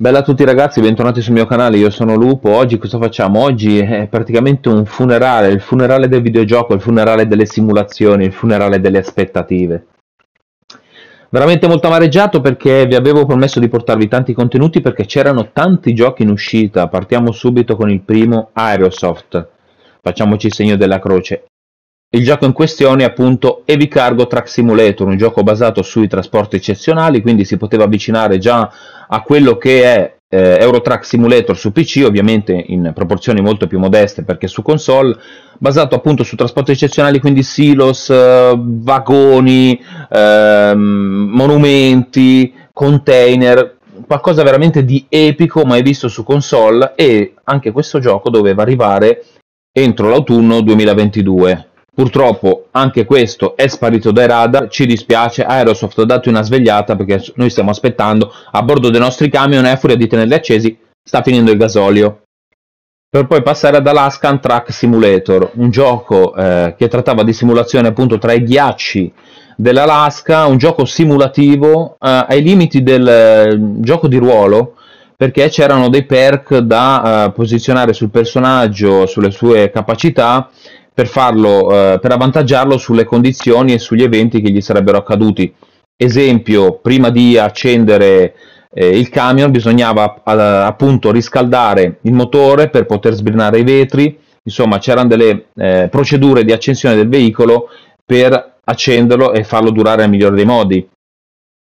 Bella a tutti ragazzi, bentornati sul mio canale, io sono Lupo, oggi cosa facciamo? Oggi è praticamente un funerale, il funerale del videogioco, il funerale delle simulazioni, il funerale delle aspettative. Veramente molto amareggiato perché vi avevo promesso di portarvi tanti contenuti perché c'erano tanti giochi in uscita, partiamo subito con il primo Aerosoft, facciamoci il segno della croce, il gioco in questione è appunto Heavy Cargo Track Simulator, un gioco basato sui trasporti eccezionali, quindi si poteva avvicinare già a quello che è eh, Euro Truck Simulator su PC, ovviamente in proporzioni molto più modeste perché su console, basato appunto su trasporti eccezionali, quindi silos, eh, vagoni, eh, monumenti, container, qualcosa veramente di epico mai visto su console e anche questo gioco doveva arrivare entro l'autunno 2022 Purtroppo anche questo è sparito dai radar, ci dispiace, Aerosoft ha dato una svegliata perché noi stiamo aspettando a bordo dei nostri camion e eh, a furia di tenerli accesi sta finendo il gasolio. Per poi passare ad Alaskan Track Simulator, un gioco eh, che trattava di simulazione appunto tra i ghiacci dell'Alaska, un gioco simulativo eh, ai limiti del eh, gioco di ruolo perché c'erano dei perk da eh, posizionare sul personaggio, sulle sue capacità per, farlo, eh, per avvantaggiarlo sulle condizioni e sugli eventi che gli sarebbero accaduti. Esempio, prima di accendere eh, il camion bisognava eh, appunto riscaldare il motore per poter sbrinare i vetri, insomma c'erano delle eh, procedure di accensione del veicolo per accenderlo e farlo durare al migliore dei modi.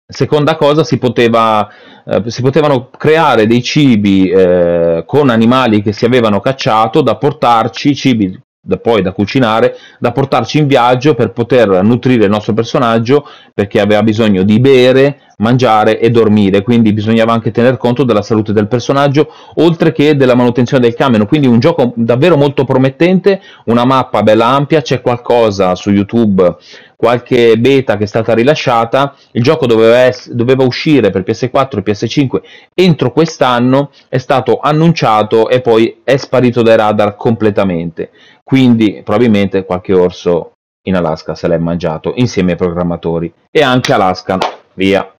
Seconda cosa, si, poteva, eh, si potevano creare dei cibi eh, con animali che si avevano cacciato da portarci, cibi da poi da cucinare, da portarci in viaggio per poter nutrire il nostro personaggio perché aveva bisogno di bere, mangiare e dormire, quindi bisognava anche tener conto della salute del personaggio, oltre che della manutenzione del camion, quindi un gioco davvero molto promettente, una mappa bella ampia, c'è qualcosa su YouTube, qualche beta che è stata rilasciata, il gioco doveva, es- doveva uscire per PS4 e PS5 entro quest'anno, è stato annunciato e poi è sparito dai radar completamente. Quindi probabilmente qualche orso in Alaska se l'è mangiato insieme ai programmatori e anche Alaska, via.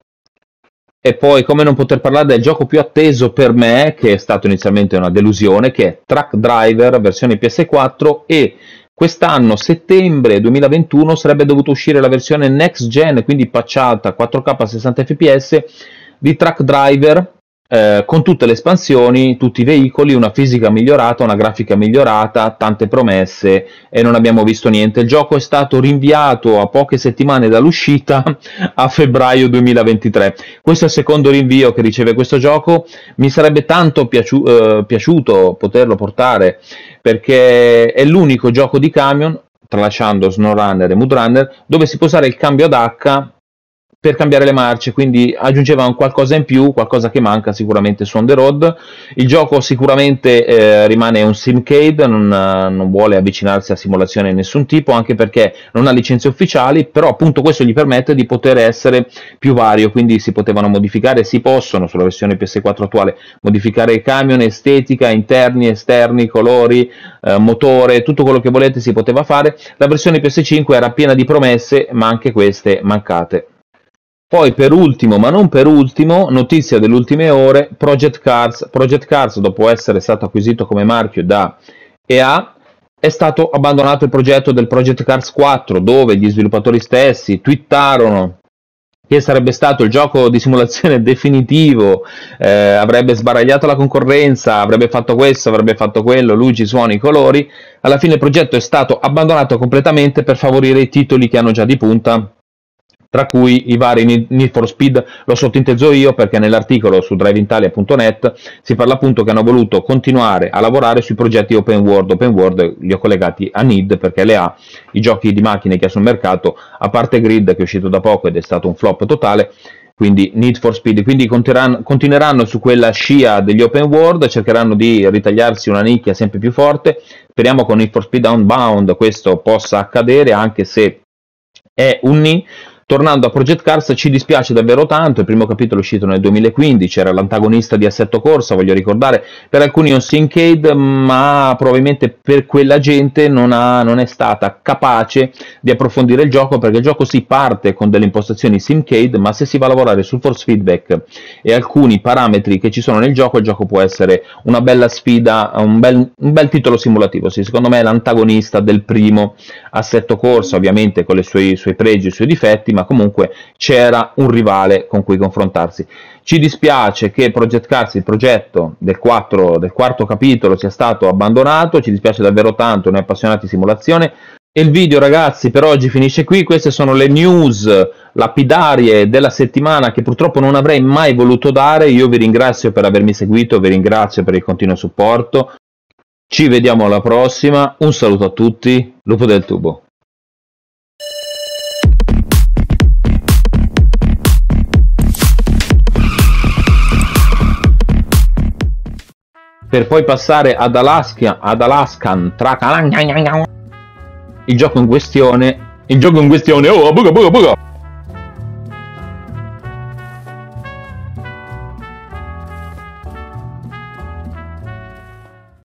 E poi come non poter parlare del gioco più atteso per me, che è stato inizialmente una delusione, che è Track Driver versione PS4 e quest'anno settembre 2021 sarebbe dovuto uscire la versione next gen, quindi patchata 4K 60 fps di Track Driver eh, con tutte le espansioni, tutti i veicoli, una fisica migliorata, una grafica migliorata, tante promesse e non abbiamo visto niente. Il gioco è stato rinviato a poche settimane dall'uscita a febbraio 2023. Questo è il secondo rinvio che riceve questo gioco. Mi sarebbe tanto piaciu- eh, piaciuto poterlo portare perché è l'unico gioco di camion, tralasciando SnowRunner e Moodrunner, dove si può usare il cambio ad H per cambiare le marce, quindi aggiungeva un qualcosa in più, qualcosa che manca sicuramente su On The Road. Il gioco sicuramente eh, rimane un simcade, non, non, vuole avvicinarsi a simulazione di nessun tipo, anche perché non ha licenze ufficiali, però appunto questo gli permette di poter essere più vario, quindi si potevano modificare, si possono sulla versione PS4 attuale, modificare il camion, estetica, interni, esterni, colori, eh, motore, tutto quello che volete si poteva fare. La versione PS5 era piena di promesse, ma anche queste mancate. Poi per ultimo, ma non per ultimo, notizia delle ultime ore, Project Cars, Project Cars dopo essere stato acquisito come marchio da EA, è stato abbandonato il progetto del Project Cars 4, dove gli sviluppatori stessi twittarono che sarebbe stato il gioco di simulazione definitivo, eh, avrebbe sbaragliato la concorrenza, avrebbe fatto questo, avrebbe fatto quello, luci, suoni, colori. Alla fine il progetto è stato abbandonato completamente per favorire i titoli che hanno già di punta tra cui i vari Need for Speed, l'ho sottinteso io perché nell'articolo su driveitalia.net si parla appunto che hanno voluto continuare a lavorare sui progetti open world, open world li ho collegati a Need perché le ha i giochi di macchine che ha sul mercato, a parte Grid che è uscito da poco ed è stato un flop totale, quindi Need for Speed, quindi continueranno su quella scia degli open world, cercheranno di ritagliarsi una nicchia sempre più forte, speriamo con Need for Speed Unbound questo possa accadere anche se è un ni, Tornando a Project Cars, ci dispiace davvero tanto, il primo capitolo è uscito nel 2015, era l'antagonista di Assetto Corsa, voglio ricordare, per alcuni è un syncade, ma probabilmente per quella gente non, ha, non, è stata capace di approfondire il gioco, perché il gioco si parte con delle impostazioni syncade, ma se si va a lavorare sul force feedback e alcuni parametri che ci sono nel gioco, il gioco può essere una bella sfida, un bel, un bel titolo simulativo, sì, secondo me è l'antagonista del primo Assetto Corsa, ovviamente con i suoi, suoi pregi e i suoi difetti, ma comunque c'era un rivale con cui confrontarsi. Ci dispiace che Project Cars, il progetto del, 4, del quarto capitolo, sia stato abbandonato, ci dispiace davvero tanto, noi appassionati di simulazione, e il video ragazzi per oggi finisce qui, queste sono le news lapidarie della settimana che purtroppo non avrei mai voluto dare, io vi ringrazio per avermi seguito, vi ringrazio per il continuo supporto, ci vediamo alla prossima, un saluto a tutti, Lupo del Tubo. per poi passare ad Alaska, ad Alaskan, tra il gioco in questione, il gioco in questione, oh, buga buga buga!